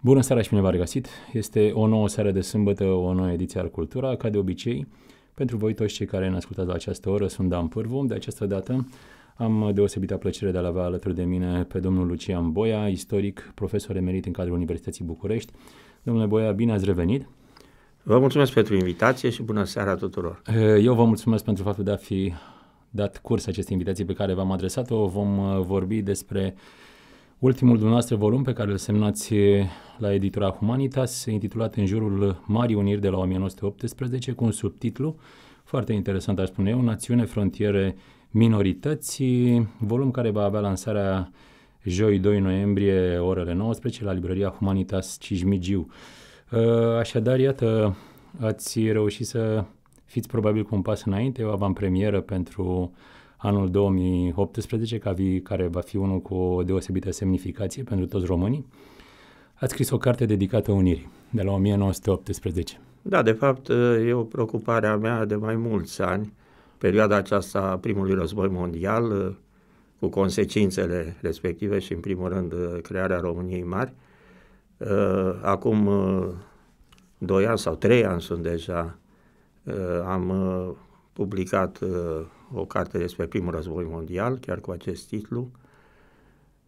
Bună seara și bine v-am regăsit! Este o nouă seară de sâmbătă, o nouă ediție al Cultura. Ca de obicei, pentru voi toți cei care ne ascultați la această oră, sunt Dan Pârvu. De această dată am deosebită plăcere de a-l avea alături de mine pe domnul Lucian Boia, istoric, profesor emerit în cadrul Universității București. Domnule Boia, bine ați revenit! Vă mulțumesc pentru invitație și bună seara tuturor! Eu vă mulțumesc pentru faptul de a fi dat curs acestei invitații pe care v-am adresat-o. Vom uh, vorbi despre uh, Ultimul dumneavoastră volum pe care îl semnați la editura Humanitas, intitulat În jurul Marii Uniri de la 1918, cu un subtitlu foarte interesant, aș spune eu, Națiune, Frontiere, Minorități, volum care va avea lansarea joi 2 noiembrie, orele 19, la librăria Humanitas Cismigiu. Ă, așadar, iată, ați reușit să fiți probabil cu un pas înainte, o avantpremieră pentru uh, anul 2018, care va fi unul cu o deosebită semnificație pentru toți românii, ați scris o carte dedicată Unirii, de la 1918. Da, de fapt, e o preocupare a mea de mai mulți ani. Perioada aceasta a primului război mondial, cu consecințele respective și, în primul rând, crearea României mari. Acum doi ani sau trei ani sunt deja, am publicat uh, o carte despre primul război mondial, chiar cu acest titlu.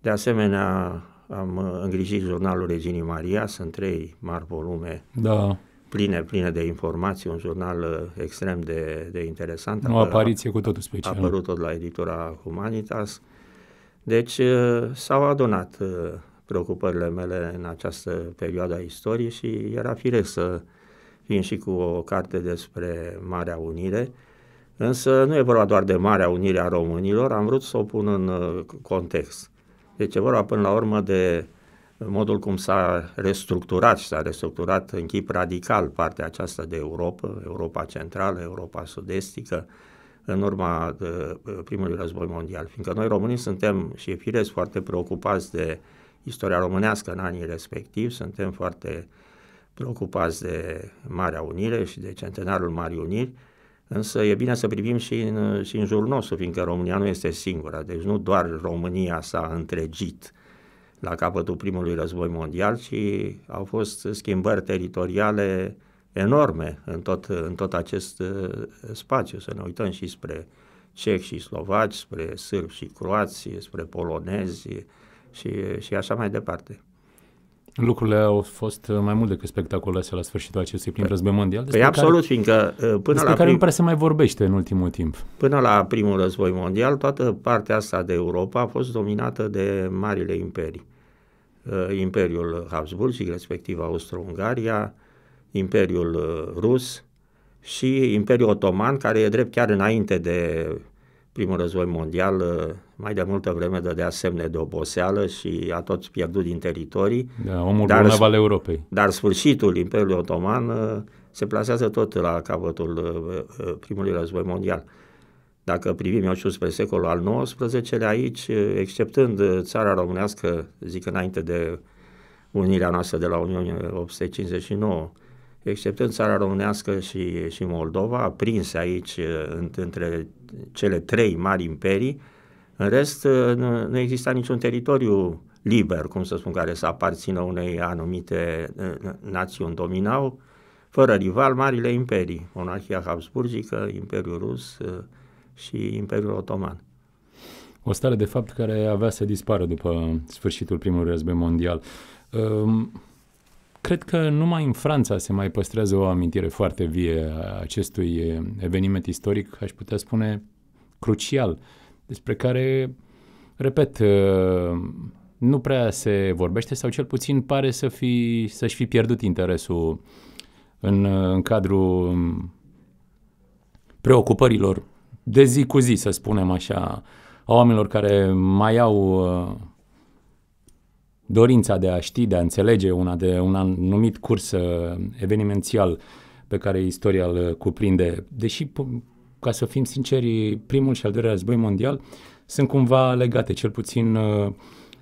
De asemenea, am uh, îngrijit jurnalul Reginii Maria, sunt trei mari volume da. pline, pline de informații, un jurnal uh, extrem de, de interesant. O apariție cu totul special. A apărut tot la editura Humanitas. Deci uh, s-au adunat preocupările mele în această perioadă a istoriei și era firesc să vin și cu o carte despre Marea Unire, Însă nu e vorba doar de Marea Unire a Românilor, am vrut să o pun în uh, context. Deci e vorba până la urmă de modul cum s-a restructurat și s-a restructurat în chip radical partea aceasta de Europa, Europa Centrală, Europa Sud-Estică, în urma uh, primului război mondial. Fiindcă noi românii suntem și e firesc foarte preocupați de istoria românească în anii respectivi, suntem foarte preocupați de Marea Unire și de centenarul Marii Uniri, Însă e bine să privim și în, și în jurul nostru, fiindcă România nu este singura, deci nu doar România s-a întregit la capătul primului război mondial, ci au fost schimbări teritoriale enorme în tot, în tot acest uh, spațiu. Să ne uităm și spre cehi și slovaci, spre sârbi și croați, spre polonezi și, și așa mai departe. Lucrurile au fost mai mult decât spectaculoase la sfârșitul acestui prim război mondial. Păi, păi absolut, care, fiindcă uh, până la care prim... nu prea se mai vorbește în ultimul timp. Până la primul război mondial, toată partea asta de Europa a fost dominată de marile imperii. Uh, Imperiul și respectiv Austro-Ungaria, Imperiul uh, Rus și Imperiul Otoman, care e drept chiar înainte de primul război mondial uh, mai de multă vreme dădea semne de oboseală și a tot pierdut din teritorii. Da, omul dar, al Europei. Dar sfârșitul Imperiului Otoman uh, se plasează tot la capătul uh, primului război mondial. Dacă privim, eu știu, spre secolul al XIX-lea aici, exceptând țara românească, zic înainte de unirea noastră de la Uniunea 859, exceptând țara românească și, și Moldova, aprinse aici uh, între cele trei mari imperii, în rest uh, nu, nu exista niciun teritoriu liber, cum să spun, care să aparțină unei anumite uh, națiuni. Dominau fără rival marile imperii, monarhia Habsburgică, Imperiul Rus și Imperiul Otoman. O stare de fapt care avea să dispară după sfârșitul primului război mondial. Um, Cred că numai în Franța se mai păstrează o amintire foarte vie a acestui eveniment istoric, aș putea spune crucial, despre care, repet, ă, nu prea se vorbește sau cel puțin pare să fi, să-și fi pierdut interesul în, în cadrul preocupărilor de zi cu zi, să spunem așa, a oamenilor care mai au ă, dorința de a ști, de a înțelege una de un anumit curs uh, evenimențial pe care istoria îl cuprinde, deși, ca să fim sinceri, primul și al doilea război mondial sunt cumva legate, cel puțin uh,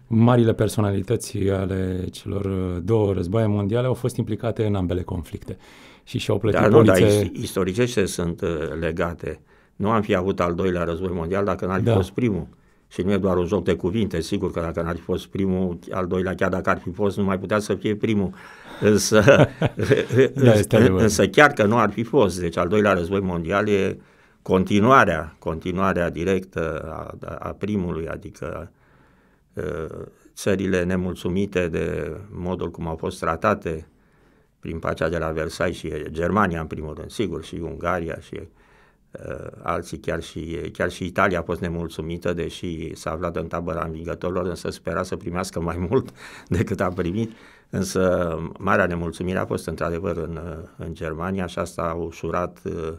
marile personalități ale celor uh, două războaie mondiale au fost implicate în ambele conflicte și și-au plătit dar, polițe... dar istoricește sunt legate. Nu am fi avut al doilea război mondial dacă n-ar fi da. fost primul și nu e doar un joc de cuvinte, sigur că dacă n-ar fi fost primul, al doilea, chiar dacă ar fi fost, nu mai putea să fie primul. Însă, da, însă, însă chiar că nu ar fi fost. Deci al doilea război mondial e continuarea, continuarea directă a, a primului, adică ă, țările nemulțumite de modul cum au fost tratate prin pacea de la Versailles și Germania în primul rând, sigur, și Ungaria și Uh, alții, chiar și, chiar și Italia a fost nemulțumită, deși s-a aflat în tabăra învingătorilor, însă spera să primească mai mult decât a primit. Însă marea nemulțumire a fost într-adevăr în, uh, în Germania și asta a ușurat uh,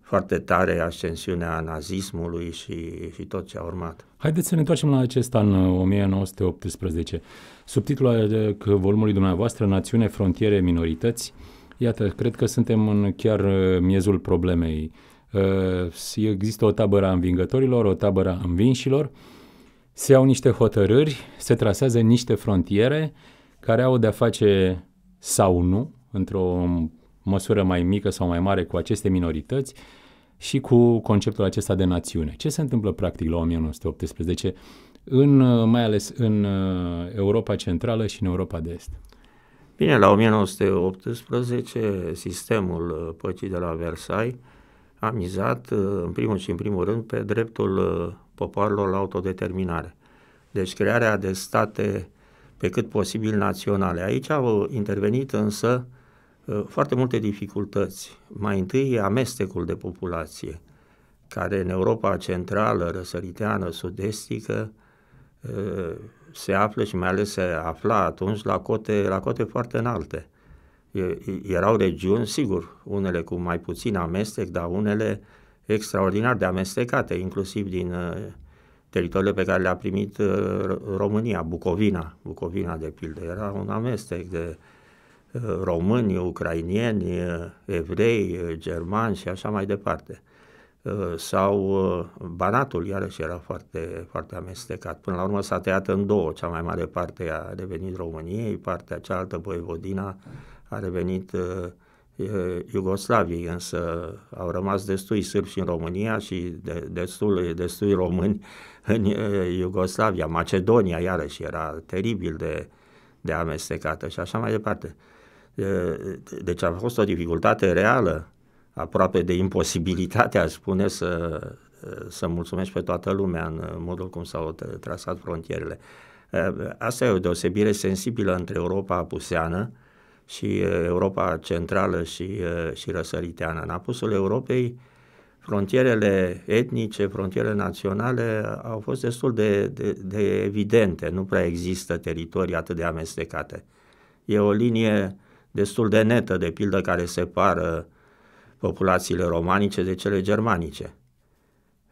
foarte tare ascensiunea nazismului și, și tot ce a urmat. Haideți să ne întoarcem la acest an 1918. Subtitlul volumului dumneavoastră, Națiune, Frontiere, Minorități, Iată, cred că suntem în chiar uh, miezul problemei. Uh, există o tabără a învingătorilor, o tabără a învinșilor, se iau niște hotărâri, se trasează niște frontiere care au de-a face sau nu, într-o măsură mai mică sau mai mare, cu aceste minorități și cu conceptul acesta de națiune. Ce se întâmplă practic la 1918, în, uh, mai ales în Europa Centrală și în Europa de Est? Bine, la 1918, sistemul uh, păcii de la Versailles a mizat, uh, în primul și în primul rând, pe dreptul uh, popoarelor la autodeterminare. Deci crearea de state pe cât posibil naționale. Aici au intervenit însă foarte multe dificultăți. Mai întâi amestecul de populație, care în Europa centrală, răsăriteană, sud-estică, se află și mai ales se afla atunci la cote, la cote foarte înalte. E, erau regiuni, sigur, unele cu mai puțin amestec, dar unele extraordinar de amestecate, inclusiv din uh, teritoriile pe care le-a primit uh, România, Bucovina. Bucovina, de pildă, era un amestec de uh, români, ucrainieni, evrei, germani și așa mai departe. Uh, sau uh, Banatul, iarăși era foarte, foarte amestecat. Până la urmă s-a tăiat în două, cea mai mare parte a revenit României, partea cealaltă, Voivodina, a revenit uh, Iugoslaviei, însă au rămas destui sârbi în România și de, destul, destui români în Iugoslavia. Macedonia, iarăși, era teribil de, de amestecată și așa mai departe. Deci a fost o dificultate reală aproape de imposibilitate, aș spune, să, să mulțumești pe toată lumea în modul cum s-au trasat frontierele. Asta e o deosebire sensibilă între Europa apuseană și Europa centrală și, și răsăriteană. În apusul Europei, frontierele etnice, frontierele naționale au fost destul de, de, de evidente, nu prea există teritorii atât de amestecate. E o linie destul de netă, de pildă, care separă populațiile romanice de cele germanice.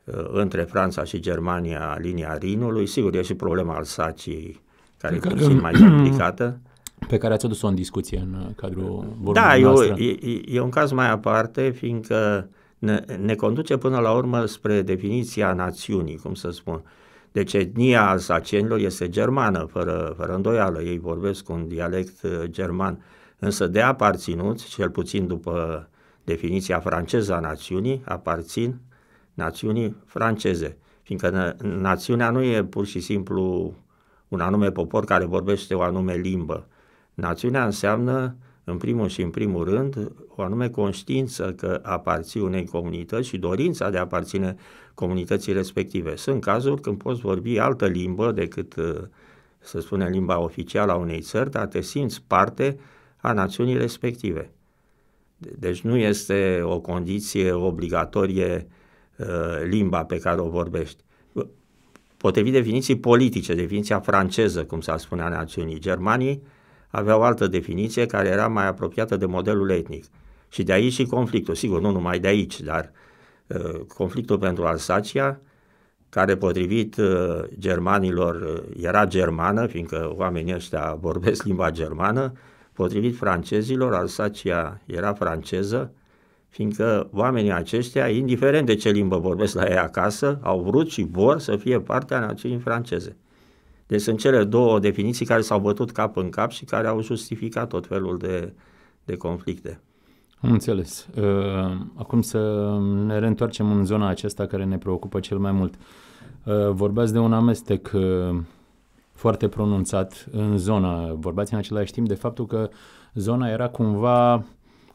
Uh, între Franța și Germania, linia Rinului, sigur, e și problema Alsaciei, care, care e puțin mai complicată. Pe care ați adus-o în discuție în uh, cadrul vorbei Da, e, e, un caz mai aparte, fiindcă ne, ne conduce până la urmă spre definiția națiunii, cum să spun. Deci etnia alsacenilor este germană, fără, fără îndoială. Ei vorbesc un dialect uh, german, însă de aparținut, cel puțin după definiția franceză a națiunii, aparțin națiunii franceze, fiindcă națiunea nu e pur și simplu un anume popor care vorbește o anume limbă. Națiunea înseamnă, în primul și în primul rând, o anume conștiință că aparții unei comunități și dorința de a aparține comunității respective. Sunt cazuri când poți vorbi altă limbă decât, să spunem, limba oficială a unei țări, dar te simți parte a națiunii respective. Deci nu este o condiție obligatorie uh, limba pe care o vorbești. Potrivit definiții politice, definiția franceză, cum s-a spunea națiunii, germanii aveau altă definiție care era mai apropiată de modelul etnic. Și de aici și conflictul, sigur, nu numai de aici, dar uh, conflictul pentru Alsacia, care potrivit uh, germanilor era germană, fiindcă oamenii ăștia vorbesc limba germană, Potrivit francezilor, Alsacia era franceză, fiindcă oamenii aceștia, indiferent de ce limbă vorbesc la ei acasă, au vrut și vor să fie partea națiunii franceze. Deci sunt cele două definiții care s-au bătut cap în cap și care au justificat tot felul de, de conflicte. Am înțeles. Uh, acum să ne reîntoarcem în zona aceasta care ne preocupă cel mai mult. Uh, vorbeați de un amestec uh, foarte pronunțat în zonă. Vorbați în același timp de faptul că zona era cumva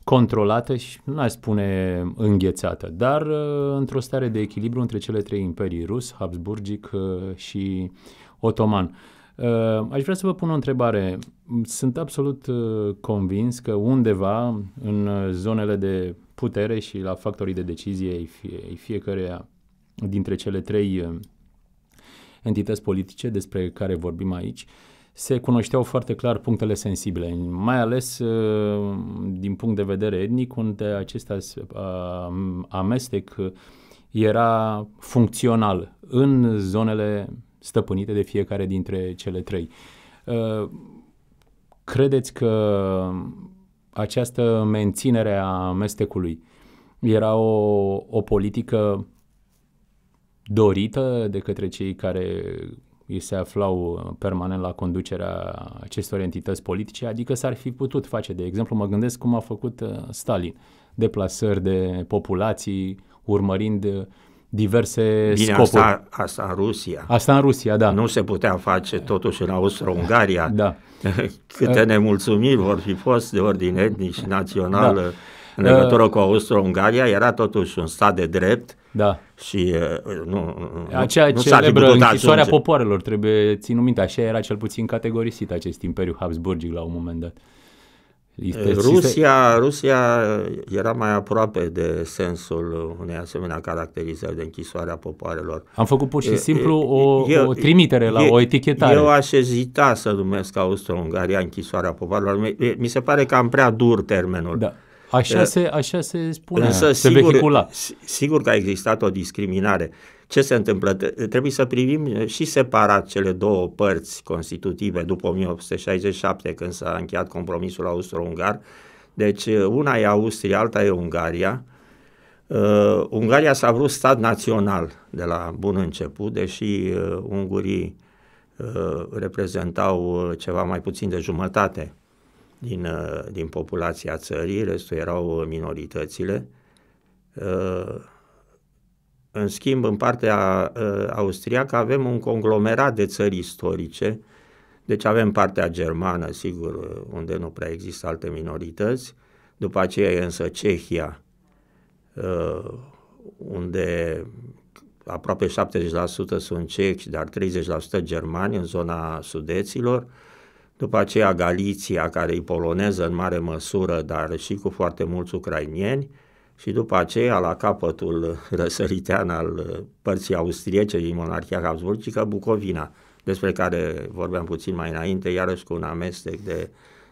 controlată și nu aș spune înghețată, dar uh, într-o stare de echilibru între cele trei imperii, rus, habsburgic uh, și otoman. Uh, aș vrea să vă pun o întrebare. Sunt absolut convins că undeva în zonele de putere și la factorii de decizie ai fiecarea dintre cele trei entități politice despre care vorbim aici, se cunoșteau foarte clar punctele sensibile, mai ales uh, din punct de vedere etnic, unde acest amestec era funcțional în zonele stăpânite de fiecare dintre cele trei. Uh, credeți că această menținere a amestecului era o, o politică dorită de către cei care ei se aflau permanent la conducerea acestor entități politice, adică s-ar fi putut face. De exemplu, mă gândesc cum a făcut uh, Stalin, deplasări de populații, urmărind uh, diverse Bine, scopuri. Asta, asta în Rusia. Asta în Rusia, da. Nu se putea face totuși în Austro-Ungaria. Da. Câte nemulțumiri vor fi fost de ordine etnic și național da în legătură cu Austro-Ungaria, era totuși un stat de drept da. și nu, nu, s-a celebră închisoarea popoarelor, trebuie ținut minte, așa era cel puțin categorisit acest imperiu Habsburgic la un moment dat. Este, Rusia, este... Rusia era mai aproape de sensul unei asemenea caracterizări de închisoarea popoarelor. Am făcut pur și simplu e, o, eu, o trimitere e, la o etichetare. Eu aș ezita să numesc Austro-Ungaria închisoarea popoarelor. Mi se pare că am prea dur termenul. Da. Așa ă, se, așa se spune, Însă, se sigur, vehicula. Sigur că a existat o discriminare. Ce se întâmplă? Trebuie să privim uh, și separat cele două părți constitutive după 1867, când s-a încheiat compromisul austro-ungar. Deci uh, una e Austria, alta e Ungaria. Uh, Ungaria s-a vrut stat național de la bun început, deși uh, ungurii uh, reprezentau uh, ceva mai puțin de jumătate din, uh, din populația țării, restul erau uh, minoritățile. Uh, în schimb, în partea austriacă avem un conglomerat de țări istorice, deci avem partea germană, sigur, unde nu prea există alte minorități, după aceea e însă Cehia, unde aproape 70% sunt cehi, dar 30% germani în zona sudeților, după aceea Galiția, care e poloneză în mare măsură, dar și cu foarte mulți ucrainieni, și după aceea, la capătul răsăritean al părții austriece din monarhia Habsburgică, Bucovina, despre care vorbeam puțin mai înainte, iarăși cu un amestec de,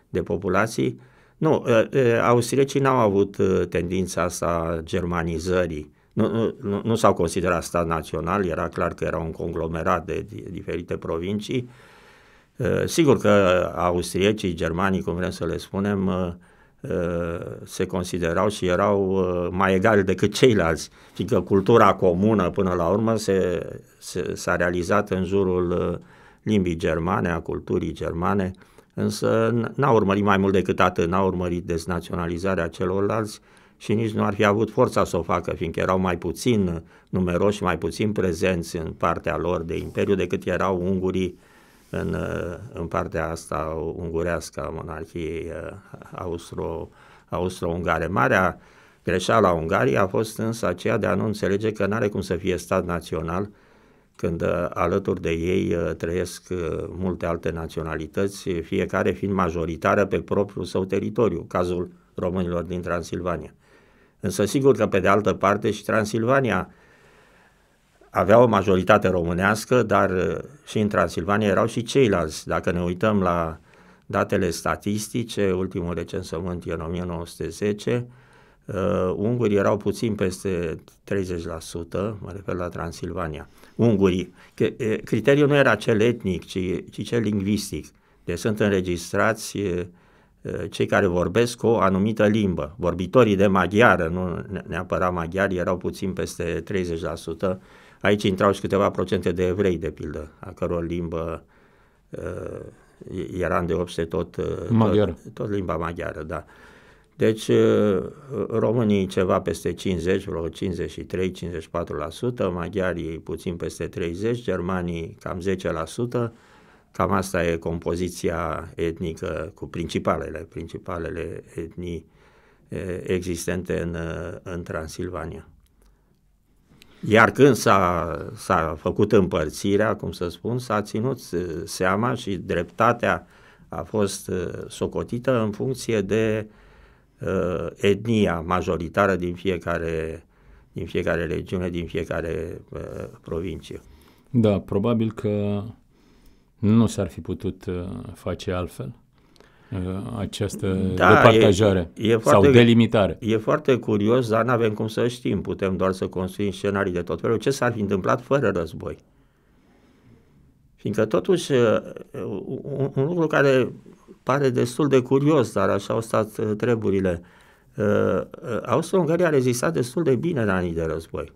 de populații. Nu, ă, ă, austriecii n-au avut ă, tendința asta germanizării. Nu, nu, nu, nu s-au considerat stat național, era clar că era un conglomerat de diferite provincii, Uh, sigur că austriecii, germanii, cum vrem să le spunem, uh, uh, se considerau și erau mai egali decât ceilalți, fiindcă cultura comună până la urmă se, se, s-a realizat în jurul limbii germane, a culturii germane, însă n-a urmărit mai mult decât atât, n au urmărit deznaționalizarea celorlalți și nici nu ar fi avut forța să o facă, fiindcă erau mai puțin numeroși, mai puțin prezenți în partea lor de imperiu decât erau ungurii uh, în, uh, în partea asta ungurească a monarhiei uh, austro, austro-ungare. Marea greșeală a Ungariei a fost însă aceea de a nu înțelege că nu are cum să fie stat național când uh, alături de ei trăiesc multe alte naționalități, fiecare fiind majoritară pe propriul său teritoriu, cazul românilor din Transilvania. Însă sigur că pe de altă parte și Transilvania avea o majoritate românească, dar uh, și în Transilvania erau și ceilalți. Dacă ne uităm la datele statistice, ultimul recensământ e în 1910, uh, ungurii erau puțin peste 30%, mă refer la Transilvania. Ungurii. Criteriul nu era cel etnic, ci, ci cel lingvistic. Deci sunt înregistrați cei care vorbesc o anumită limbă. Vorbitorii de maghiară, nu neapărat maghiari, erau puțin peste 30%, Aici intrau și câteva procente de evrei, de pildă, a căror limbă uh, era în deopște tot, uh, tot, tot limba maghiară. Da. Deci uh, românii ceva peste 50, vreo 53-54%, maghiarii puțin peste 30%, germanii cam 10%, cam asta e compoziția etnică cu principalele, principalele etnii uh, existente în, uh, în Transilvania. Iar când s-a, s-a făcut împărțirea, cum să spun, s-a ținut uh, seama și dreptatea a fost uh, socotită în funcție de uh, etnia majoritară din fiecare, din fiecare regiune, din fiecare uh, provincie. Da, probabil că nu s-ar fi putut uh, face altfel Uh, această da, departajare e, e foarte, sau delimitare. E foarte curios, dar nu avem cum să știm. Putem doar să construim scenarii de tot felul. Ce s-ar fi întâmplat fără război? Fiindcă totuși uh, uh, un, un lucru care pare destul de curios, dar așa au stat treburile. austro ungaria a rezistat destul de bine în anii de război.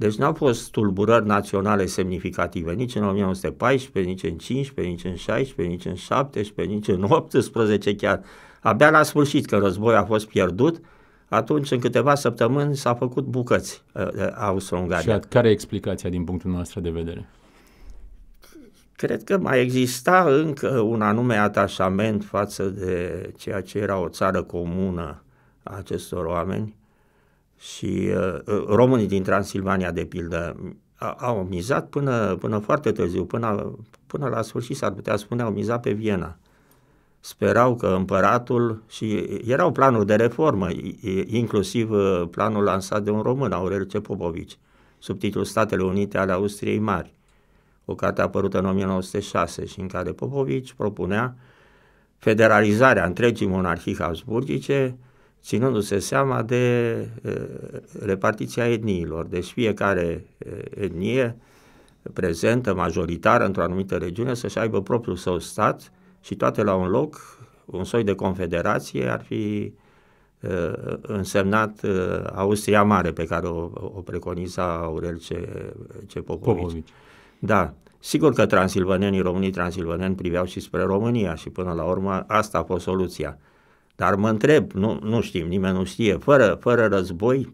Deci n-au fost tulburări naționale semnificative nici în 1914, nici în 15, nici în 16, nici în 17, nici în 18 chiar. Abia la sfârșit, când războiul a fost pierdut, atunci, în câteva săptămâni, s-a făcut bucăți uh, uh, Austro-Ungaria. Și care e explicația din punctul nostru de vedere? Cred că mai exista încă un anume atașament față de ceea ce era o țară comună a acestor oameni, și uh, uh, românii din Transilvania, de pildă, au mizat până, până foarte târziu, până, până la sfârșit s-ar putea spune, au mizat pe Viena. Sperau că împăratul și erau planuri de reformă, inclusiv uh, planul lansat de un român, Aurel Cepopovici, sub titlul Statele Unite ale Austriei Mari, o carte apărută în 1906 și în care Popovici propunea federalizarea întregii monarhii habsburgice, ținându-se seama de repartiția etniilor. Deci fiecare etnie prezentă, majoritară într-o anumită regiune, să-și aibă propriul său stat și toate la un loc, un soi de confederație ar fi însemnat Austria Mare, pe care o, o preconiza Aurel Ce, Cepopovici. Popovici. Da. Sigur că transilvanenii, românii transilvaneni priveau și spre România și până la urmă asta a fost soluția. Dar mă întreb, nu, nu știm, nimeni nu știe, fără, fără război,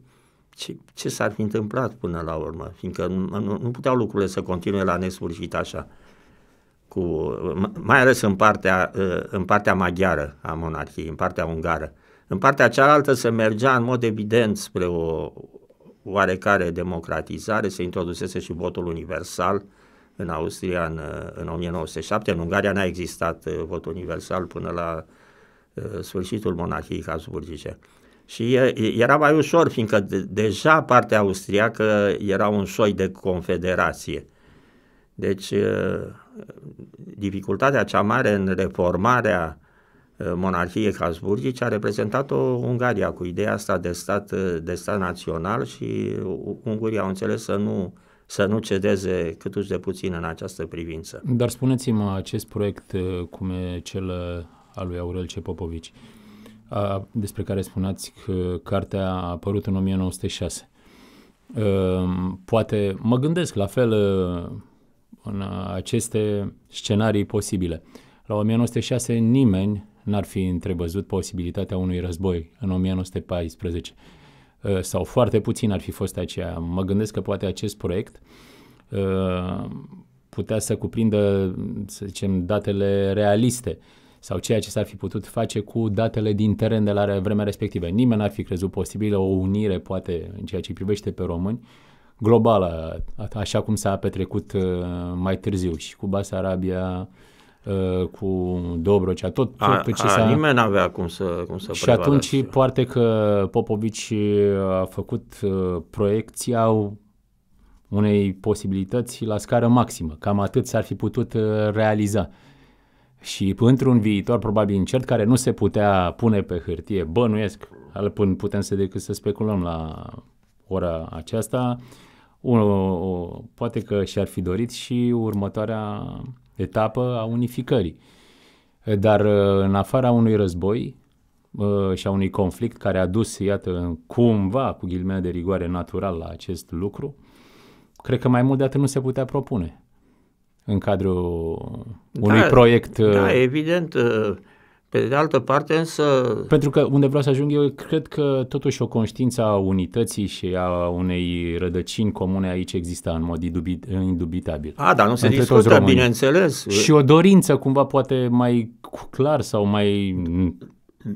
ce, ce s-ar fi întâmplat până la urmă? Fiindcă nu, nu, puteau lucrurile să continue la nesfârșit așa. Cu, mai ales în partea, în partea maghiară a monarhiei, în partea ungară. În partea cealaltă se mergea în mod evident spre o oarecare democratizare, se introdusese și votul universal în Austria în, în 1907, în Ungaria n-a existat uh, vot universal până la Uh, sfârșitul monahiei Habsburgice. Și era mai ușor, fiindcă deja partea austriacă era un soi de confederație. Deci, uh, dificultatea cea mare în reformarea uh, monarhiei Habsburgice a reprezentat-o Ungaria cu ideea asta de stat, de stat național și ungurii au înțeles să nu să nu cedeze câtuși de puțin în această privință. Dar spuneți-mi, acest proiect, cum e cel a lui Aurel C. Popovici, a, despre care spuneați că cartea a apărut în 1906. Poate mă gândesc la fel în aceste scenarii posibile. La 1906 nimeni n-ar fi întrebăzut posibilitatea unui război în 1914 sau foarte puțin ar fi fost aceea. Mă gândesc că poate acest proiect putea să cuprindă, să zicem, datele realiste sau ceea ce s-ar fi putut face cu datele din teren de la vremea respectivă. Nimeni n-ar fi crezut posibilă o unire, poate, în ceea ce privește pe români, globală, așa cum s-a petrecut uh, mai târziu și cu Basarabia, uh, cu Dobrogea, tot, tot ce s-a... Nimeni n-avea cum să, cum să Și atunci poate că Popovici uh, a făcut proiecția unei posibilități la scară maximă. Cam atât s-ar fi putut realiza și într-un viitor probabil incert care nu se putea pune pe hârtie, bănuiesc, al putem să decât să speculăm la ora aceasta, unul, poate că și-ar fi dorit și următoarea etapă a unificării. Dar uh, în afara unui război uh, și a unui conflict care a dus, iată, cumva, cu ghilimele de rigoare, natural la acest lucru, cred că mai mult de atât nu se putea propune în cadrul da, unui da, proiect. Da, uh, evident. Uh, pe de altă parte însă... Pentru că unde vreau să ajung eu, cred că totuși o conștiință a unității și a unei rădăcini comune aici există în mod indubitabil. A, dar nu se discută, bineînțeles. Și o dorință cumva poate mai clar sau mai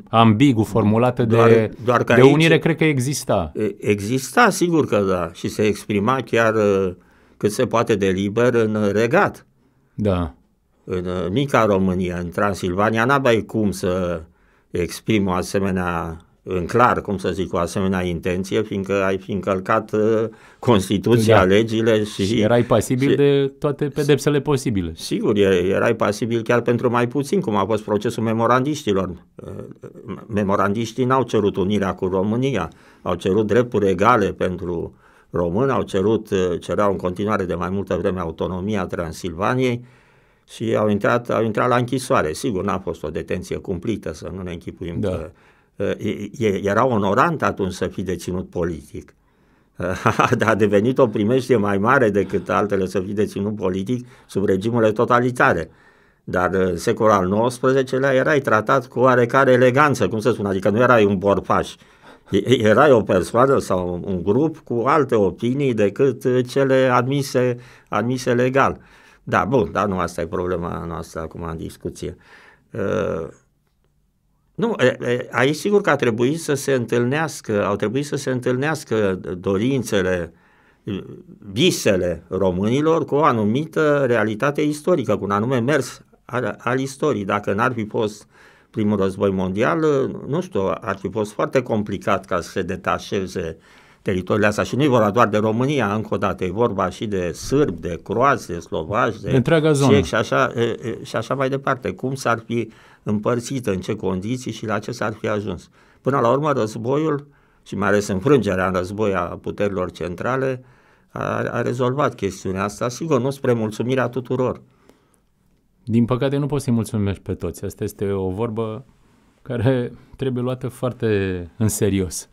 ambigu formulată de, doar că de unire, cred că exista. Exista, sigur că da, și se exprima chiar uh, cât se poate de liber în regat. Da. În uh, mica România, în Transilvania, n mai cum să exprim o asemenea în clar, cum să zic, o asemenea intenție, fiindcă ai fi încălcat uh, Constituția, da. legile și... și erai pasibil și, de toate pedepsele posibile. Sigur, erai pasibil chiar pentru mai puțin, cum a fost procesul memorandiștilor. Uh, memorandiștii n-au cerut unirea cu România, au cerut drepturi egale pentru român, au cerut, eh, cereau în continuare de mai multă vreme autonomia Transilvaniei și au intrat, au intrat la închisoare. Sigur, n-a fost o detenție cumplită, să nu ne închipuim da. că eh, e, era onorant atunci să fi deținut politic. A devenit o primește mai mare decât altele să fi deținut politic sub regimurile totalitare. Dar în eh, secolul al XIX-lea erai tratat cu oarecare eleganță, cum să spun, adică nu erai un borfaș erai o persoană sau un grup cu alte opinii decât uh, cele admise, admise legal. Da, bun, dar nu asta e problema noastră acum în discuție. Uh, nu, aici sigur că a trebuit să se întâlnească, au trebuit să se întâlnească dorințele, visele românilor cu o anumită realitate istorică, cu un anume mers al, al istoriei. Dacă n-ar fi fost primul război mondial, nu știu, ar fi fost foarte complicat ca să se detașeze teritoriile astea. Și nu e vorba doar de România, încă o dată, e vorba și de sârbi, de croați, de slovaci, de întreaga zonă. Și așa, și așa mai departe. Cum s-ar fi împărțit, în ce condiții și la ce s-ar fi ajuns. Până la urmă, războiul și mai ales înfrângerea în război a puterilor centrale a, a rezolvat chestiunea asta, sigur, nu spre mulțumirea tuturor. Din păcate nu poți să-i mulțumești pe toți. Asta este o vorbă care trebuie luată foarte în serios.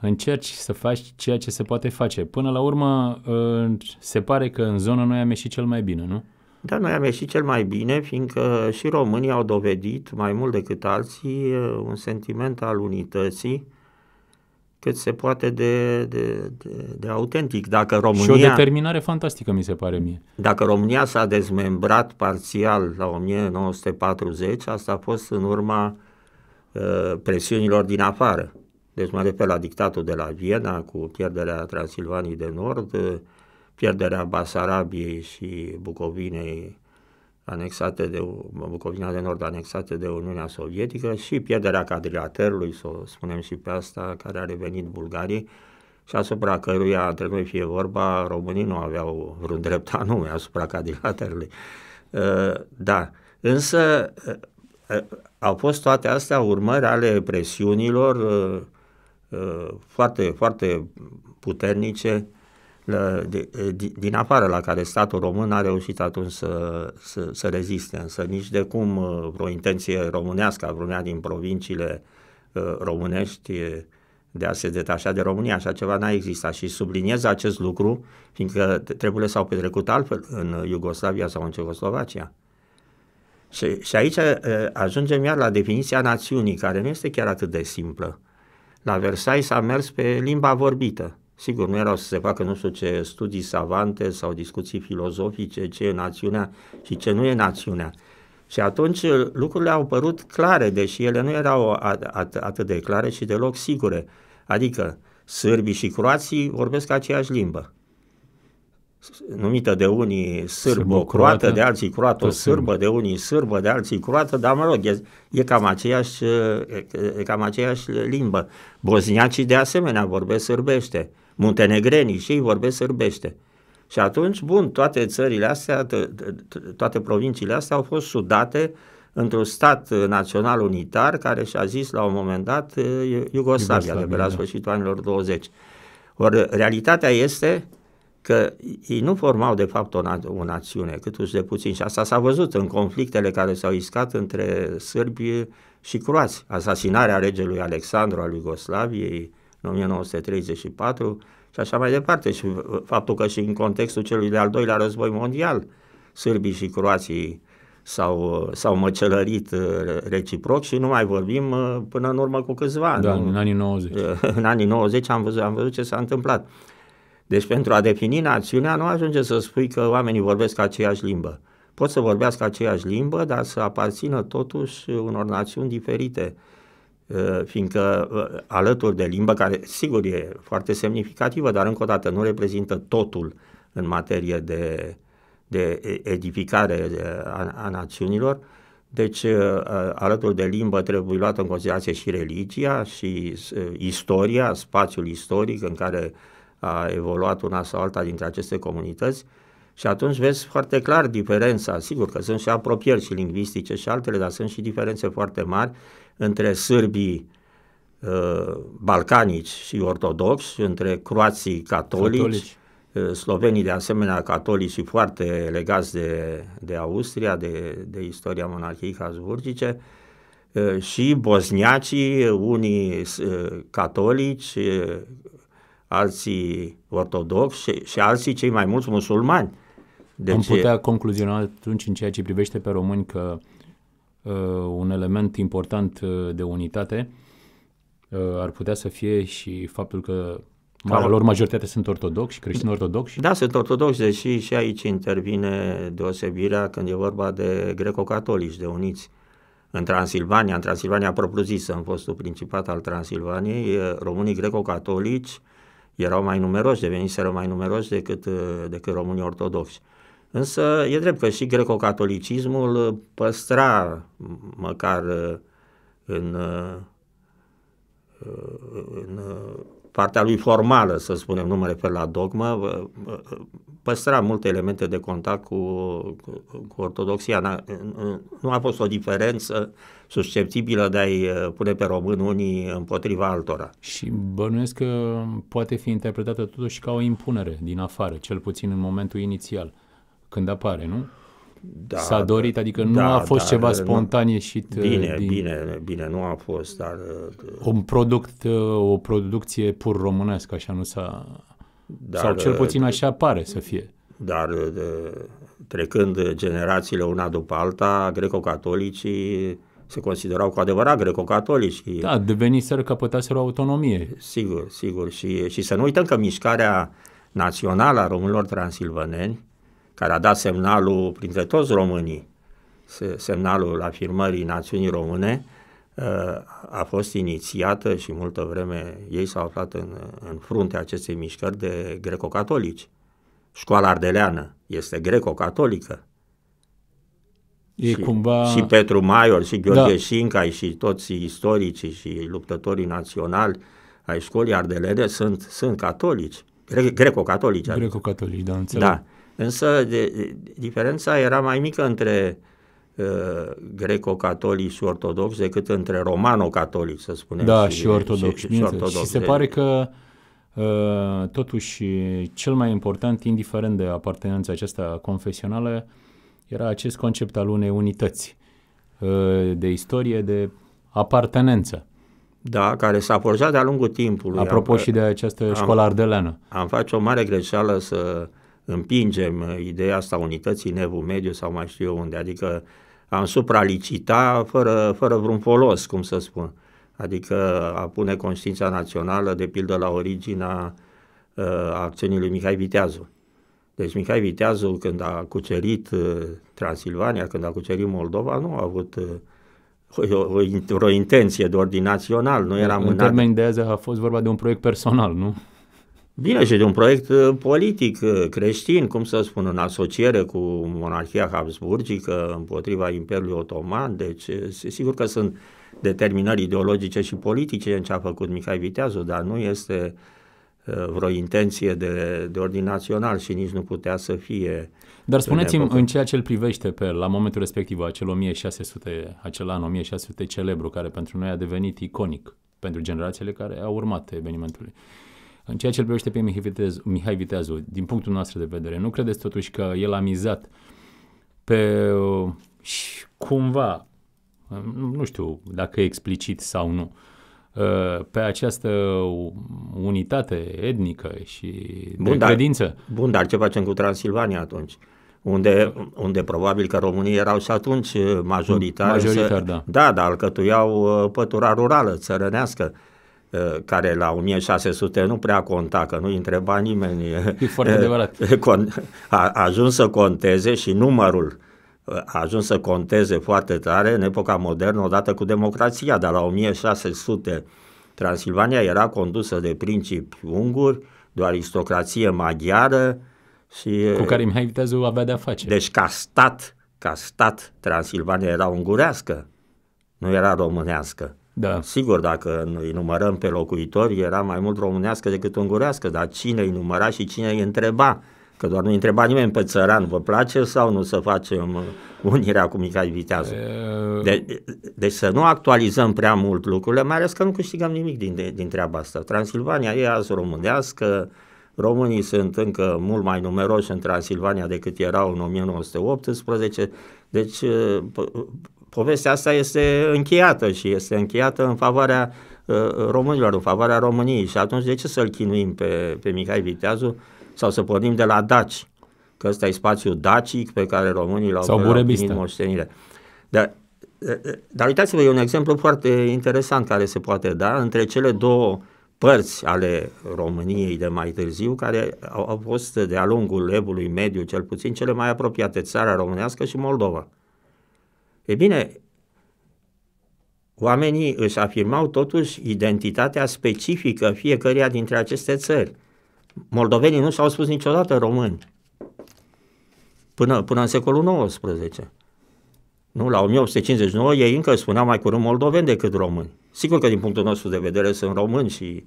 Încerci să faci ceea ce se poate face. Până la urmă, ă, se pare că în zonă noi am ieșit cel mai bine, nu? Da, noi am ieșit cel mai bine, fiindcă și românii au dovedit, mai mult decât alții, un sentiment al unității, cât se poate de, de, de, de autentic. Dacă România, și o determinare fantastică, mi se pare mie. Dacă România s-a dezmembrat parțial la 1940, asta a fost în urma uh, presiunilor din afară. Deci mă refer la dictatul de la Viena, cu pierderea Transilvaniei de Nord, uh, pierderea Basarabiei și Bucovinei anexate de Bucovina de Nord anexate de Uniunea Sovietică și pierderea cadriaterului, să o spunem și pe asta, care a revenit Bulgarii și asupra căruia, trebuie noi fie vorba, românii nu aveau vreun drept anume asupra cadriaterului. Uh, da, însă uh, uh, au fost toate astea urmări ale presiunilor foarte, foarte puternice Eh, din afară la care statul român a reușit atunci să, să, să reziste, însă nici de cum eh, vreo intenție românească vreunea din provinciile eh, românești de a se detașa de România, așa ceva n-a existat și subliniez acest lucru, fiindcă trebuie s-au petrecut altfel în Iugoslavia sau în Cehoslovacia. Și, și aici ajungem iar la definiția națiunii, care nu este chiar atât de simplă. La Versailles s-a mers pe limba vorbită, Sigur, nu erau să se facă nu știu ce studii savante sau discuții filozofice, ce e națiunea și ce nu e națiunea. Și atunci lucrurile au părut clare, deși ele nu erau at- atât de clare și deloc sigure. Adică sârbii și croații vorbesc aceeași limbă numită de unii sârbă, croată de alții croată-sârbă, de unii sârbă, de alții croată, dar mă rog, e, e, cam aceeași, e, e cam aceeași limbă. Bozniacii de asemenea vorbesc sârbește. Uh, muntenegrenii și ei vorbesc sârbește. Și atunci, bun, toate țările astea, toate provinciile astea au fost sudate într-un stat național unitar care și-a zis la un moment dat Iugoslavia, de pe la da. sfârșitul anilor 20. Ori realitatea este că ei nu formau de fapt o, na- o națiune, cât uși de puțin. Și asta s-a văzut în conflictele care s-au iscat între sârbi și croați. Asasinarea regelui Alexandru al Iugoslaviei, în 1934 și așa mai departe. Și uh, faptul că și în contextul celui de-al doilea război mondial, sârbii și croații s-au, uh, s-au măcelărit uh, reciproc și nu mai vorbim până în urmă cu câțiva ani. Da, în anii 90. În anii 90 am văzut, am văzut ce s-a întâmplat. Deci pentru a defini națiunea nu ajunge să spui că oamenii vorbesc aceeași limbă. Pot să vorbească aceeași limbă, dar să aparțină totuși unor națiuni diferite Eh, fiindcă eh, alături de limbă, care sigur e foarte semnificativă, dar încă o dată nu reprezintă totul în materie de, de edificare eh, a, a națiunilor, deci alături de limbă trebuie luată în considerație și religia și istoria, spațiul istoric în care a evoluat una sau alta dintre aceste comunități și atunci vezi foarte clar diferența, sigur că sunt și apropieri și lingvistice și altele, dar sunt și diferențe foarte mari între sârbii uh, balcanici și ortodoxi, între croații catolici, catolici. Uh, slovenii de asemenea catolici și foarte legați de, de Austria, de, de istoria monarhiei hazburgice, uh, și bosniacii, unii uh, catolici, uh, alții ortodoxi și, și alții cei mai mulți musulmani. Deci, Am putea concluziona atunci în ceea ce privește pe români că uh, Uh, un element important uh, de unitate uh, ar putea să fie și faptul că marea lor majoritate sunt ortodoxi, creștini ortodoxi? Da, sunt ortodoxi, deși și aici intervine deosebirea când e vorba de greco-catolici, de uniți. În Transilvania, în Transilvania propriu zis în fostul principat al Transilvaniei, românii greco-catolici erau mai numeroși, deveniseră mai numeroși decât, decât românii ortodoxi. Însă e drept că și greco-catolicismul păstra măcar uh, în, uh, uh, în partea lui formală, să spunem, nu mă refer la dogmă, păstra multe elemente de contact cu, cu, cu ortodoxia. Nu a fost o diferență susceptibilă de a-i pune pe român unii împotriva altora. Și bănuiesc că poate fi interpretată totuși ca o impunere din afară, cel puțin în momentul inițial când apare, nu? Da, S-a da, dorit, adică nu da, a fost dar, ceva uh, spontan ieșit. Uh, bine, din... bine, bine, nu a fost, dar... Uh, Un product, o producție pur românească, așa nu s-a... Dar, sau cel puțin așa pare să fie. Dar trecând generațiile una după alta, greco-catolicii se considerau cu adevărat greco-catolici. Da, deveniseră, căpătaseră autonomie. Sigur, sigur. Și, și să nu uităm că mișcarea națională a românilor transilvaneni care a dat semnalul printre toți românii, semnalul afirmării națiunii române, uh, a fost inițiată și multă vreme ei s-au aflat în, în fruntea acestei mișcări de greco-catolici. Școala ardeleană este greco-catolică. E și, cumva... și Petru Maior, și Gheorghe da. Șincai, și toți istoricii și luptătorii naționali ai școlii ardelene sunt, sunt catolici, greco-catolici. Adică. Greco-catolici, da, înțeleg. Da. Însă de, de, diferența era mai mică între uh, greco-catolici și ortodoxi decât între romano-catolici, să spunem. Da, și, și ortodoxi. Și, și, ortodox. și se pare că uh, totuși cel mai important, indiferent de apartenența aceasta confesională, era acest concept al unei unități uh, de istorie, de apartenență. Da, care s-a forjat de-a lungul timpului. Apropo am, și de această școală ardeleană. Am face o mare greșeală să uh, împingem uh, ideea asta unității nevul mediu sau mai știu eu unde, adică am supralicita fără, fără vreun folos, cum să spun. Adică a pune conștiința națională, de pildă, la originea uh, acțiunii lui Mihai Viteazu. Deci Mihai Viteazu, când a cucerit uh, Transilvania, când a cucerit Moldova, nu a avut uh, o, o, o, o intenție de ordin național, nu era în mânat. În termeni de azi a fost vorba de un proiect personal, nu? Bine, și de un proiect uh, politic uh, creștin, cum să spun, în asociere cu monarhia habsburgică împotriva Imperiului Otoman, deci uh, sigur că sunt determinări ideologice și politice în ce a făcut Mihai Viteazu, dar nu este vreo intenție de, de ordin național și nici nu putea să fie. Dar spuneți-mi în ceea ce îl privește pe la momentul respectiv, acel 1600, acel an 1600 celebru, care pentru noi a devenit iconic pentru generațiile care au urmat evenimentului. În ceea ce îl privește pe Mihai Viteazu, Mihai Viteazu, din punctul nostru de vedere, nu credeți totuși că el a mizat pe uh, și cumva, uh, nu știu dacă e explicit sau nu, uh, pe această unitate etnică și bun, credință. dar, Bun, dar ce facem cu Transilvania atunci? Unde, unde probabil că românii erau și atunci majoritari. Majoritar, da. Da, dar alcătuiau pătura rurală, țărănească. Eh, care la 1600 nu prea conta, că nu-i întreba nimeni. E eh, foarte eh, adevărat. A ajuns să conteze și numărul a ajuns să conteze foarte tare în epoca modernă, odată cu democrația, dar la 1600 Transilvania era condusă de principi unguri, de o aristocrație maghiară și... Cu care Mihai Viteazul avea de-a face. Deci ca stat, ca stat, Transilvania era ungurească, nu era românească. Da. Sigur, dacă îi numărăm pe locuitori, era mai mult românească decât ungurească, dar cine îi număra și cine îi întreba? Că doar nu îi întreba nimeni pe țăran, vă place sau nu să facem uh, unirea cu Mihai Viteazul? De, deci să nu actualizăm prea mult lucrurile, mai ales că nu câștigăm nimic din, de, din treaba asta. Transilvania e azi românească, Românii sunt încă mult mai numeroși în Transilvania decât erau în 1918, deci uh, povestea asta este încheiată și este încheiată în favoarea uh, uh, românilor, în favoarea României. Și atunci de ce să-l chinuim pe, pe Mihai Viteazu sau să pornim de la Daci? Că ăsta e spațiul dacic pe care românii l-au, primit moștenire. Dar, uh, dar uitați-vă, e un exemplu foarte interesant care se poate da între cele două părți ale României de mai târziu, care au, au fost de-a lungul evului mediu, cel puțin, cele mai apropiate, țara românească și Moldova. E bine, oamenii își afirmau totuși identitatea specifică fiecăruia dintre aceste țări. Moldovenii nu s-au spus niciodată români până, până în secolul XIX. Nu, la 1859 ei încă spuneau mai curând moldoveni decât români. Sigur că din punctul nostru de vedere sunt români și...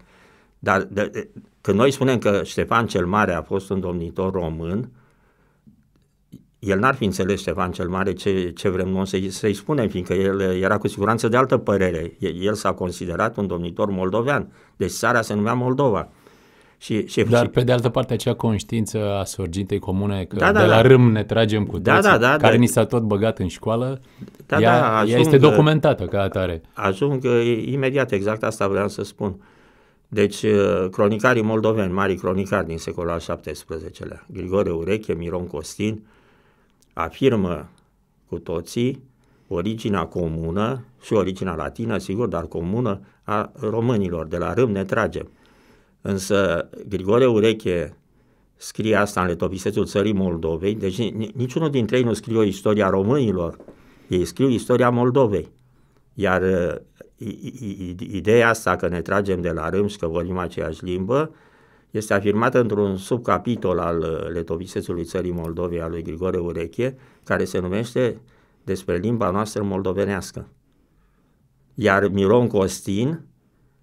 Dar de, de, când noi spunem că Ștefan cel Mare a fost un domnitor român, el n-ar fi înțeles Ștefan cel Mare ce, ce vrem noi să-i, să spunem, fiindcă el era cu siguranță de altă părere. El s-a considerat un domnitor moldovean, deci țara se numea Moldova. Și, și, Dar și, pe de altă parte acea conștiință a sorgintei comune că da, da, de la da. râm ne tragem cu da, toții, da, da, da, care da, ni s-a tot băgat în școală, da, ea, da, ajung, ea este documentată ca atare. Ajung imediat, exact asta vreau să spun. Deci cronicarii moldoveni, mari cronicari din secolul al XVII-lea, Grigore Ureche, Miron Costin, afirmă cu toții originea comună și originea latină, sigur, dar comună a românilor, de la râm ne tragem. Însă Grigore Ureche scrie asta în letopisețul țării Moldovei, deci niciunul dintre ei nu scrie o istoria românilor, ei scriu istoria Moldovei. Iar uh, ideea asta că ne tragem de la râm și că vorbim aceeași limbă, este afirmată într-un subcapitol al uh, letovisețului țării Moldovei al lui Grigore Ureche, care se numește despre limba noastră moldovenească. Iar Miron Costin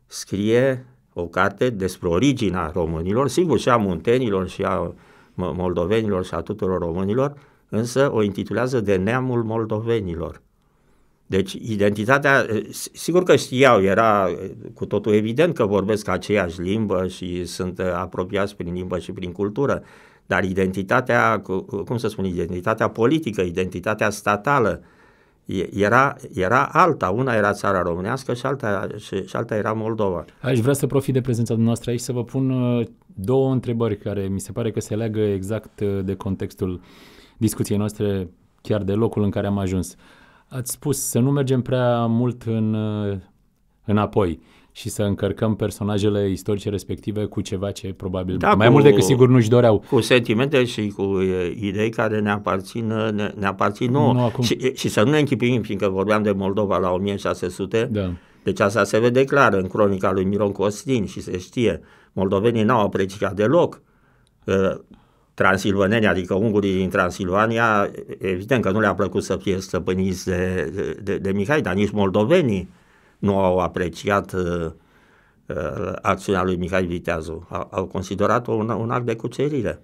scrie o carte despre originea românilor, sigur și a muntenilor și a uh, moldovenilor și a tuturor românilor, însă o intitulează de neamul moldovenilor. Deci identitatea, eh, sigur că știau, era eh, cu totul evident că vorbesc aceeași limbă și sunt eh, apropiați prin limbă și prin cultură, dar identitatea, cum să spun, identitatea politică, identitatea statală, era, era alta. Una era țara românească și alta, și, și alta era Moldova. Aș vrea să profit de prezența dumneavoastră aici să vă pun două întrebări care mi se pare că se leagă exact de contextul discuției noastre, chiar de locul în care am ajuns. Uh, ați spus să nu mergem prea mult în, uh, înapoi și să încărcăm personajele istorice respective cu ceva ce probabil da, mai cu, mult decât sigur nu-și doreau. Cu sentimente și cu idei care ne aparțin, ne, ne aparțin nouă. Nu, acum. și, și să nu ne închipim, fiindcă vorbeam de Moldova la 1600, da. deci asta se vede clar în cronica lui Miron Costin și se știe. Moldovenii n-au apreciat deloc uh, transilvaneni, adică ungurii din Transilvania, evident că nu le-a plăcut să fie stăpâniți de, de, de Mihai, dar nici moldovenii nu au apreciat uh, uh, acțiunea lui Mihai Viteazu. Au, au considerat-o un, un act de cucerire.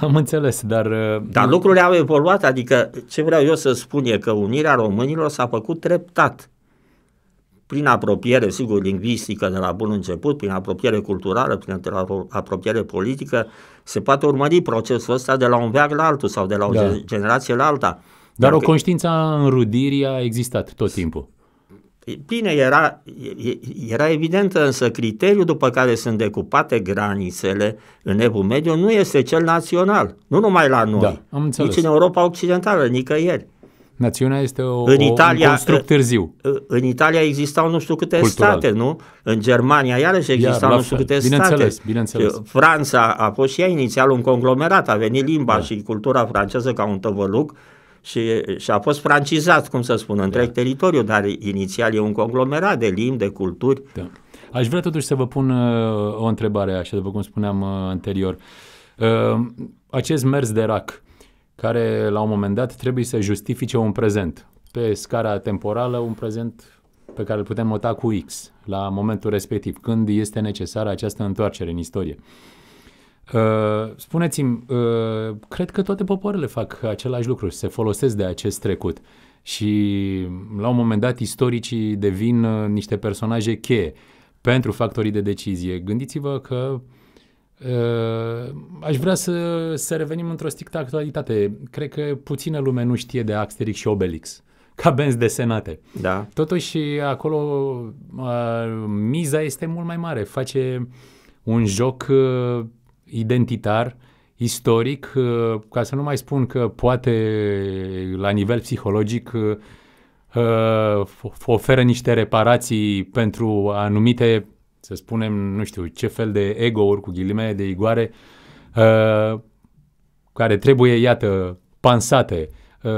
Am înțeles, dar... Uh, dar lucrurile au evoluat, adică ce vreau eu să spun e că unirea românilor s-a făcut treptat prin apropiere, sigur, lingvistică de la bun început, prin apropiere culturală, prin apropiere politică, se poate urmări procesul ăsta de la un veac la altul sau de la o da. generație la alta. Dar Dacă... o conștiință a înrudirii a existat tot timpul. Bine, era, era evident însă criteriul după care sunt decupate granițele în Evul Mediu nu este cel național, nu numai la noi, da, nici în Europa Occidentală, nicăieri. Națiunea este o, în Italia, o, un construct ă, târziu. Ă, în Italia existau nu știu câte Cultural. state, nu? În Germania iarăși existau Iar, nu știu fel. câte bineînțeles, state. Bineînțeles. Franța a fost și ea inițial un conglomerat, a venit limba da. și cultura franceză ca un tăvăluc și, și a fost francizat, cum să spun, întreg da. teritoriul, dar inițial e un conglomerat de limbi, de culturi. Da. Aș vrea totuși să vă pun uh, o întrebare, așa după cum spuneam uh, anterior. Uh, acest mers de rac, care la un moment dat trebuie să justifice un prezent. Pe scara temporală, un prezent pe care îl putem nota cu X la momentul respectiv, când este necesară această întoarcere în istorie. Uh, spuneți-mi, uh, cred că toate popoarele fac același lucru, se folosesc de acest trecut și la un moment dat istoricii devin uh, niște personaje cheie pentru factorii de decizie. Gândiți-vă că uh, Ă, aș vrea să, să revenim într-o strictă actualitate. Cred că puțină lume nu știe de Asterix și Obelix ca benzi desenate. Da. Totuși, acolo uh, miza este mult mai mare. Face un joc uh, identitar, istoric, uh, ca să nu mai spun că poate la nivel psihologic uh, oferă niște reparații pentru anumite să spunem, nu știu, ce fel de ego-uri cu ghilimele de igoare uh, care trebuie, iată, pansate. Uh,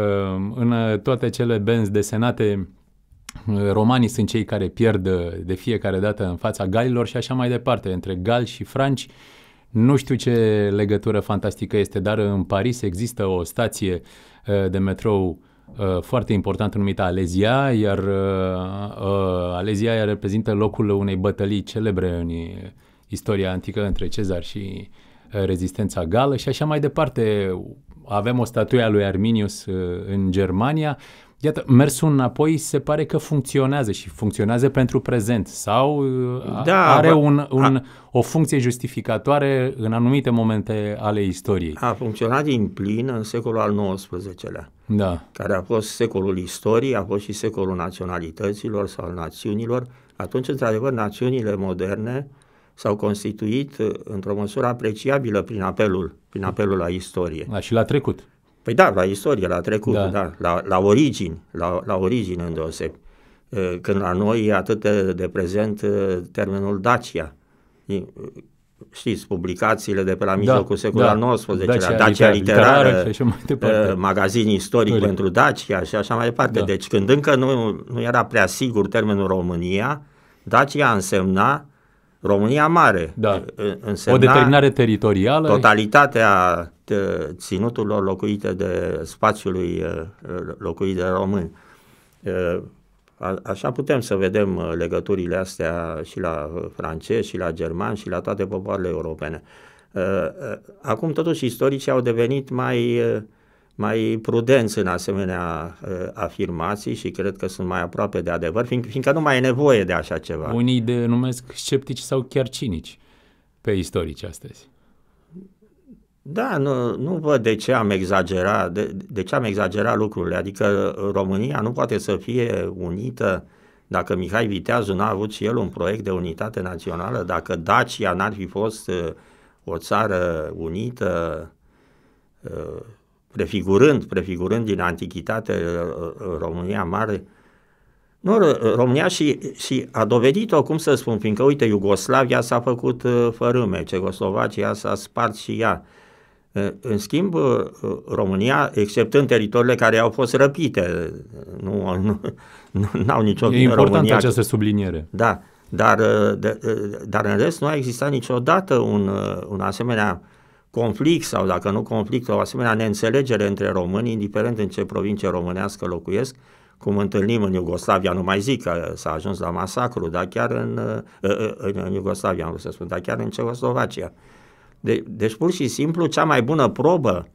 în uh, toate cele benzi desenate, uh, romanii sunt cei care pierd uh, de fiecare dată în fața galilor și așa mai departe. Între gal și franci, nu știu ce legătură fantastică este, dar în Paris există o stație de metrou Uh, foarte important numită Alezia, iar uh, uh Alezia reprezintă locul unei bătălii celebre în istoria antică între Cezar și uh, rezistența gală și așa mai departe. Avem o statuie a lui Arminius în Germania, Iată, mersul înapoi se pare că funcționează și funcționează pentru prezent sau uh, da, are un, un, a, o funcție justificatoare în anumite momente ale istoriei. A funcționat din plin în secolul al XIX-lea, da. care a fost secolul istoriei, a fost și secolul naționalităților sau al națiunilor. Atunci, într-adevăr, națiunile moderne s-au constituit uh, într-o măsură apreciabilă prin apelul, prin apelul la istorie. Da, și la trecut. Păi da, la istorie, la trecut, da. Da, la, la origini, la, la origini îndeoseb. Când la noi e atât de, de prezent termenul Dacia. Știți, publicațiile de pe la da, mijlocul da, secolului da. XIX, Dacia, Dacia literară, literară așa mai departe. magazin istoric Uri. pentru Dacia și așa mai departe. Da. Deci când încă nu, nu era prea sigur termenul România, Dacia însemna România Mare. Da. Însemna o determinare teritorială. Totalitatea ținuturilor locuite de spațiului locuit de români. așa putem să vedem legăturile astea și la francezi, și la germani, și la toate popoarele europene. Acum, totuși, istoricii au devenit mai uh, mai prudenți în asemenea uh, afirmații și cred că sunt mai aproape de adevăr, fiindcă nu mai e nevoie de așa ceva. Unii de numesc sceptici sau chiar cinici pe istorici astăzi. Da, nu, nu văd de ce am exagerat, de, de ce am exagerat lucrurile. Adică România nu poate să fie unită dacă Mihai Viteazu n-a avut și el un proiect de unitate națională, dacă Dacia n-ar fi fost uh, o țară unită, uh, prefigurând, prefigurând din antichitate uh, uh, România mare, nu, uh, România și, și a dovedit-o, cum să spun, fiindcă, uite, Iugoslavia s-a făcut fărâme, Cehoslovacia s-a spart și ea. În schimb, România, exceptând teritoriile care au fost răpite, nu, nu, nu au nicio E importantă România. această subliniere. Da, dar, dar în rest nu a existat niciodată un, un asemenea uh, conflict sau, dacă nu conflict, o asemenea neînțelegere între români, indiferent în ce provincie românească locuiesc, cum întâlnim în Iugoslavia, nu mai zic că s-a ajuns la masacru, dar chiar în, în, uh, uh, în Iugoslavia, am vrut să spun, dar chiar în Cehoslovacia. De, deci, pur și simplu, cea mai bună probă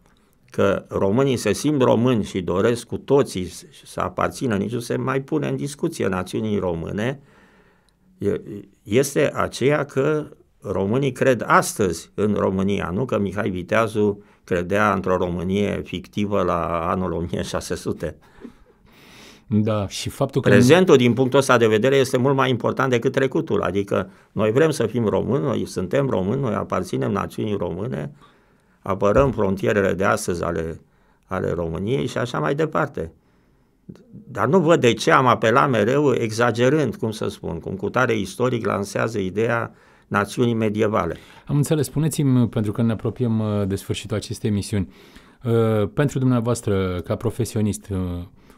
că românii se simt români și doresc cu toții să aparțină, nici nu se mai pune în discuție națiunii române, este aceea că românii cred astăzi în România, nu că Mihai Viteazu credea într-o Românie fictivă la anul 1600. Da, și faptul că... Prezentul, din punctul ăsta de vedere, este mult mai important decât trecutul. Adică noi vrem să fim români, noi suntem români, noi aparținem națiunii române, apărăm frontierele de astăzi ale, ale României și așa mai departe. Dar nu văd de ce am apelat mereu exagerând, cum să spun, cum cutare istoric lansează ideea națiunii medievale. Am înțeles. Spuneți-mi, pentru că ne apropiem uh, de sfârșitul acestei emisiuni, uh, pentru dumneavoastră, ca profesionist, uh,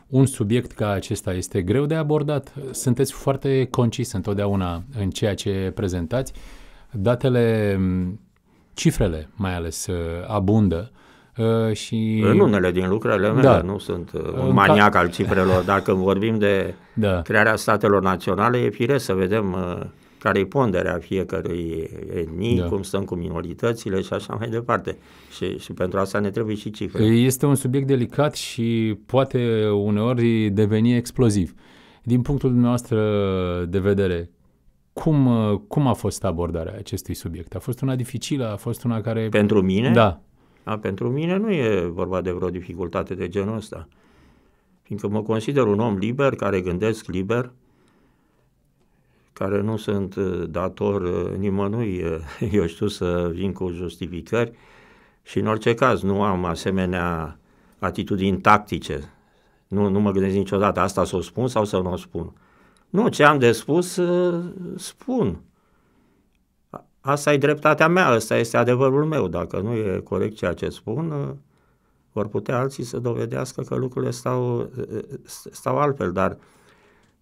un subiect ca acesta este greu de abordat? Sunteți foarte concis întotdeauna în ceea ce prezentați. Datele, mm, cifrele mai ales, abundă și... În unele din lucrările mele, da. nu sunt un maniac al cifrelor. Dacă vorbim de da. crearea statelor naționale, e firesc să vedem uh, care e ponderea fiecărui etnii, da. cum stăm cu minoritățile și așa mai departe. Și, și pentru asta ne trebuie și cifre. Este un subiect delicat și poate uneori deveni exploziv. Din punctul dumneavoastră de vedere, cum, cum a fost abordarea acestui subiect? A fost una dificilă? A fost una care... Pentru mine? Da. A, pentru mine nu e vorba de vreo dificultate de genul ăsta. Fiindcă mă consider un om liber, care gândesc liber, uh, care nu sunt uh, dator uh, nimănui, uh, eu știu, să vin cu justificări și în orice caz nu am asemenea atitudini tactice. Nu, nu mă gândesc niciodată asta să o spun sau să nu o spun. Nu, ce am de spus, spun. Asta e dreptatea mea, asta este adevărul meu. Dacă nu e corect ceea ce spun, vor putea alții să dovedească că lucrurile stau, stau altfel, dar uh,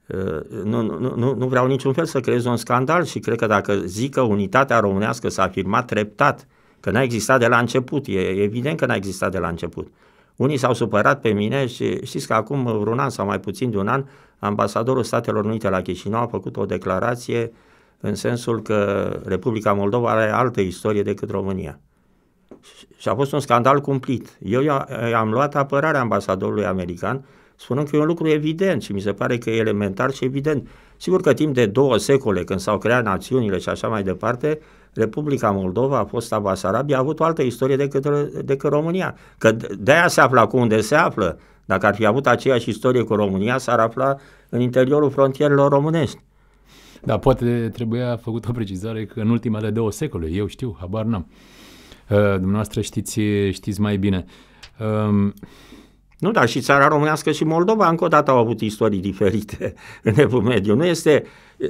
Uh, nu, nu, nu, nu vreau niciun fel să creez un scandal și cred că dacă zic că unitatea românească s-a afirmat treptat, că n-a existat de la început, e evident că n-a existat de la început. Unii s-au supărat pe mine și știți că acum un an sau mai puțin de un an, ambasadorul Statelor Unite la Chișinău a făcut o declarație în sensul că Republica Moldova are altă istorie decât România. Și a fost un scandal cumplit. Eu i-am luat apărarea ambasadorului american spunând că e un lucru evident și mi se pare că e elementar și evident. Sigur că timp de două secole, când s-au creat națiunile și așa mai departe, Republica Moldova, a fosta Basarabia, a avut o altă istorie decât, decât România. Că de-aia se află acum unde se află. Dacă ar fi avut aceeași istorie cu România, s-ar afla în interiorul frontierelor românești. Da, poate trebuia făcut o precizare că în ultimele două secole, eu știu, habar n-am. Uh, dumneavoastră știți, știți mai bine. Uh, nu, dar și țara românească și Moldova încă o dată au avut istorii diferite în Evul Mediu. Nu este,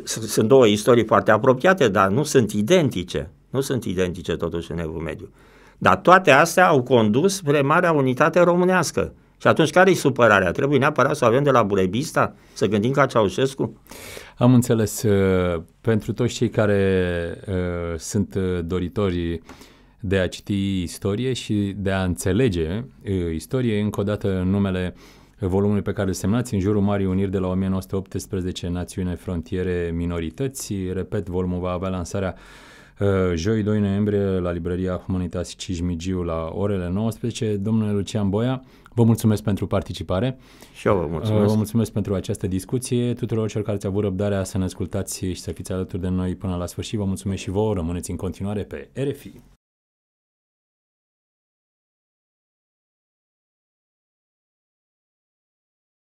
sunt două istorii foarte apropiate, dar nu sunt identice. Nu sunt identice totuși în Evul Mediu. Dar toate astea au condus spre marea unitate românească. Și atunci care e supărarea? Trebuie neapărat să avem de la Burebista, să gândim ca Ceaușescu? Am înțeles. Uh, pentru toți cei care uh, sunt uh, doritori de a citi istorie și de a înțelege istorie, încă o dată în numele volumului pe care îl semnați, în jurul Marii Uniri de la 1918, Națiune, Frontiere, Minorități. Repet, volumul va avea lansarea joi 2 noiembrie la librăria Humanitas Cismigiu la orele 19. Domnule Lucian Boia, vă mulțumesc pentru participare. Și eu vă mulțumesc. Vă mulțumesc pentru această discuție. Tuturor celor care ți-au avut răbdarea să ne ascultați și să fiți alături de noi până la sfârșit. Vă mulțumesc și vouă. Rămâneți în continuare pe RFI.